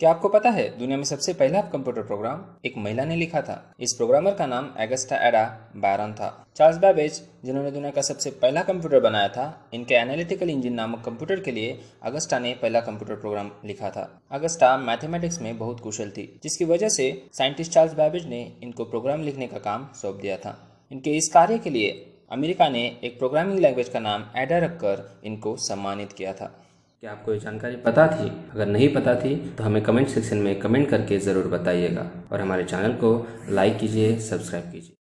क्या आपको पता है दुनिया में सबसे पहला कंप्यूटर प्रोग्राम एक महिला ने लिखा था इस प्रोग्रामर का नाम एगस्टा एडा बैरन था चार्ल्स बैबेज जिन्होंने दुनिया का सबसे पहला कंप्यूटर बनाया था इनके एनालिटिकल इंजन नामक कंप्यूटर के लिए अगस्टा ने पहला कंप्यूटर प्रोग्राम लिखा था अगस्टा मैथमेटिक्स में बहुत कुशल थी जिसकी वजह से साइंटिस्ट चार्ल्स बैबेज ने इनको प्रोग्राम लिखने का काम सौंप दिया था इनके इस कार्य के लिए अमेरिका ने एक प्रोग्रामिंग लैंग्वेज का नाम एडा रखकर इनको सम्मानित किया था क्या आपको ये जानकारी पता थी अगर नहीं पता थी तो हमें कमेंट सेक्शन में कमेंट करके ज़रूर बताइएगा और हमारे चैनल को लाइक कीजिए सब्सक्राइब कीजिए